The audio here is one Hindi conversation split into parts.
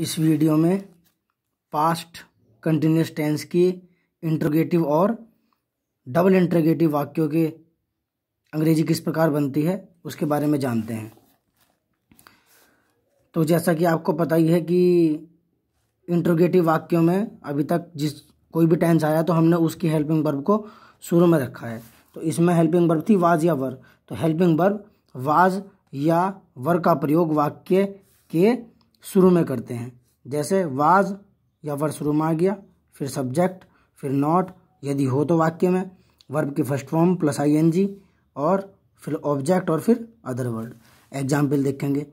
इस वीडियो में पास्ट कंटिन्यूस टेंस की इंट्रोगेटिव और डबल इंट्रोगेटिव वाक्यों के अंग्रेजी किस प्रकार बनती है उसके बारे में जानते हैं तो जैसा कि आपको पता ही है कि इंट्रोगेटिव वाक्यों में अभी तक जिस कोई भी टेंस आया तो हमने उसकी हेल्पिंग वर्ब को शुरू में रखा है तो इसमें हेल्पिंग वर्ब थी वाज या वर तो हेल्पिंग वर्ब वाज या वर का प्रयोग वाक्य के शुरू में करते हैं जैसे वाज या वर्ब शुरू में आ गया फिर सब्जेक्ट फिर नॉट यदि हो तो वाक्य में वर्ब की first form plus I N G और फिर ऑब्जेक्ट और फिर अदर वर्ड एग्जाम्पल देखेंगे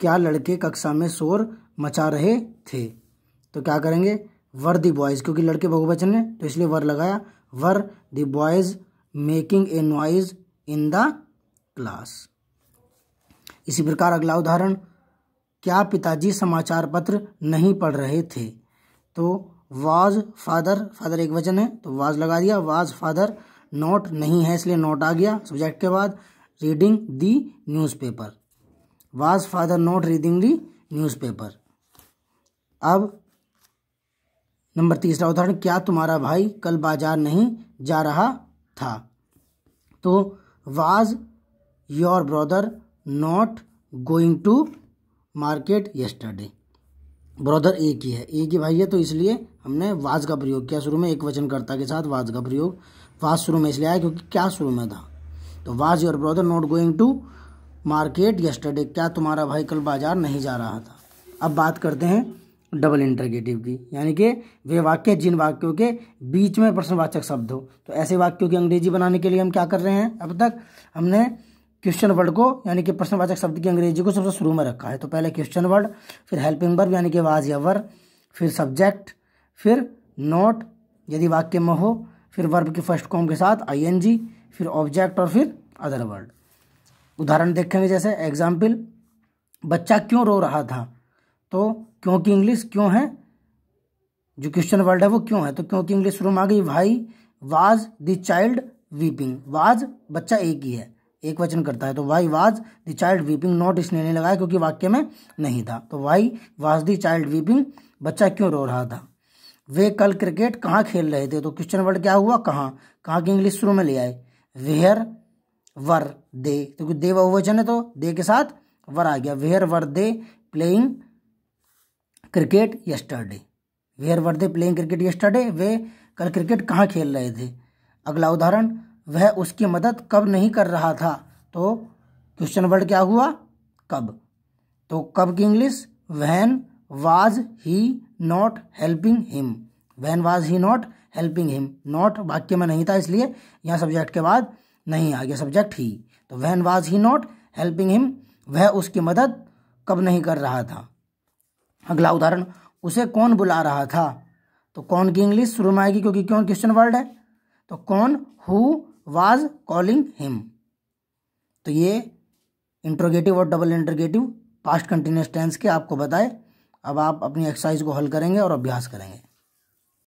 क्या लड़के कक्षा में शोर मचा रहे थे तो क्या करेंगे वर दी बॉयज़ क्योंकि लड़के बहुवचन है तो इसलिए वर लगाया were the boys making a noise in the class इसी प्रकार अगला उदाहरण क्या पिताजी समाचार पत्र नहीं पढ़ रहे थे तो वाज फादर फादर एक वचन है तो वाज लगा दिया वाज फादर नोट नहीं है इसलिए नोट आ गया सब्जेक्ट के बाद reading the newspaper was father not reading the newspaper अब नंबर तीसरा उदाहरण क्या तुम्हारा भाई कल बाजार नहीं जा रहा था तो was your brother not going to market yesterday brother एक ही है एक ही भाई है तो इसलिए हमने वाज का प्रयोग किया शुरू में एक वचनकर्ता के साथ वाज का प्रयोग वाज शुरू में इसलिए आया क्योंकि क्या शुरू में था तो was your brother not going to market yesterday क्या तुम्हारा भाई कल बाजार नहीं जा रहा था अब बात करते हैं डबल इंटरगेटिव की यानी कि वे वाक्य जिन वाक्यों के बीच में प्रश्नवाचक शब्द हो तो ऐसे वाक्यों की अंग्रेजी बनाने के लिए हम क्या कर रहे हैं अब तक हमने क्वेश्चन वर्ड को यानी कि प्रश्नवाचक शब्द की अंग्रेजी को सबसे शुरू में रखा है तो पहले क्वेश्चन वर्ड फिर हेल्पिंग वर्ब यानी कि वाज या वर फिर सब्जेक्ट फिर नोट यदि वाक्य में हो फिर वर्ब की फर्स्ट कॉम के साथ आईएनजी फिर ऑब्जेक्ट और फिर अदर वर्ड उदाहरण देखेंगे जैसे एग्जाम्पल बच्चा क्यों रो रहा था तो क्योंकि इंग्लिश क्यों है जो क्वेश्चन वर्ड है वो क्यों है तो क्योंकि इंग्लिश शुरू में आ गई भाई was the child weeping was बच्चा एक ही है एक वचन करता है तो why was the child weeping not इसलिए नहीं लगाया क्योंकि वाक्य में नहीं था तो why was the child weeping बच्चा क्यों रो रहा था वे कल क्रिकेट कहाँ खेल रहे थे तो क्वेश्चन वर्ड क्या हुआ कहाँ कहाँ की इंग्लिश शुरू में ले आए वेयर वर दे क्योंकि तो दे बहुवचन है तो दे के साथ वर आ गया where were they playing cricket yesterday where were they playing cricket yesterday वे कल क्रिकेट कहाँ खेल रहे थे अगला उदाहरण वह उसकी मदद कब नहीं कर रहा था तो क्वेश्चन वर्ड क्या हुआ कब तो कब की English when was he not helping him when was he not helping him not वाक्य में नहीं था इसलिए यहाँ सब्जेक्ट के बाद नहीं आ गया सब्जेक्ट ही तो when was he not helping him वह उसकी मदद कब नहीं कर रहा था अगला उदाहरण उसे कौन बुला रहा था तो कौन की इंग्लिश शुरू में आएगी क्योंकि क्यों क्वेश्चन वर्ड है तो कौन हु वाज कॉलिंग हिम तो ये इंट्रोगेटिव और double interrogative past continuous tense के आपको बताए अब आप अपनी एक्सरसाइज को हल करेंगे और अभ्यास करेंगे